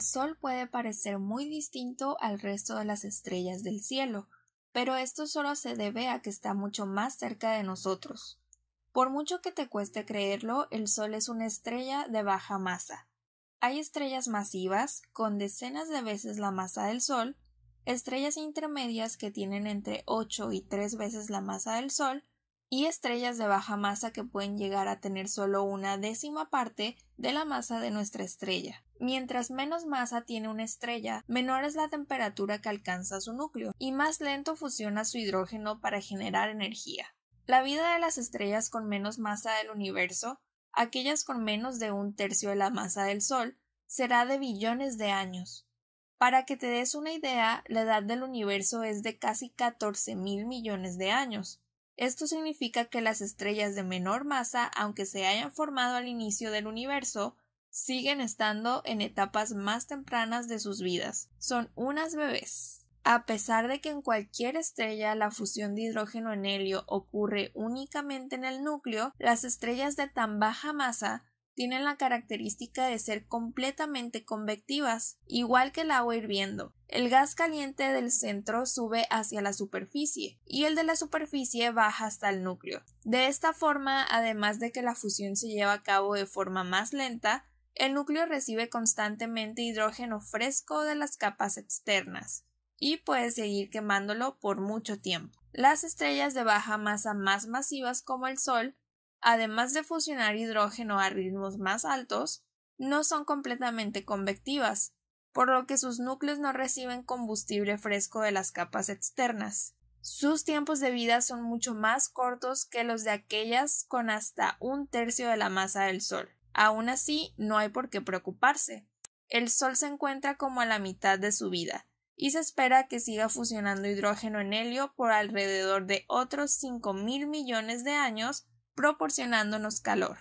Sol puede parecer muy distinto al resto de las estrellas del cielo, pero esto solo se debe a que está mucho más cerca de nosotros. Por mucho que te cueste creerlo, el Sol es una estrella de baja masa. Hay estrellas masivas, con decenas de veces la masa del Sol, estrellas intermedias que tienen entre 8 y 3 veces la masa del Sol, y estrellas de baja masa que pueden llegar a tener solo una décima parte de la masa de nuestra estrella. Mientras menos masa tiene una estrella, menor es la temperatura que alcanza su núcleo y más lento fusiona su hidrógeno para generar energía. La vida de las estrellas con menos masa del universo, aquellas con menos de un tercio de la masa del Sol, será de billones de años. Para que te des una idea, la edad del universo es de casi catorce mil millones de años. Esto significa que las estrellas de menor masa, aunque se hayan formado al inicio del universo, siguen estando en etapas más tempranas de sus vidas. Son unas bebés. A pesar de que en cualquier estrella la fusión de hidrógeno en helio ocurre únicamente en el núcleo, las estrellas de tan baja masa tienen la característica de ser completamente convectivas, igual que el agua hirviendo. El gas caliente del centro sube hacia la superficie y el de la superficie baja hasta el núcleo. De esta forma, además de que la fusión se lleva a cabo de forma más lenta, el núcleo recibe constantemente hidrógeno fresco de las capas externas y puede seguir quemándolo por mucho tiempo. Las estrellas de baja masa más masivas como el Sol además de fusionar hidrógeno a ritmos más altos, no son completamente convectivas, por lo que sus núcleos no reciben combustible fresco de las capas externas. Sus tiempos de vida son mucho más cortos que los de aquellas con hasta un tercio de la masa del Sol. Aún así, no hay por qué preocuparse. El Sol se encuentra como a la mitad de su vida, y se espera que siga fusionando hidrógeno en helio por alrededor de otros cinco mil millones de años proporcionándonos calor.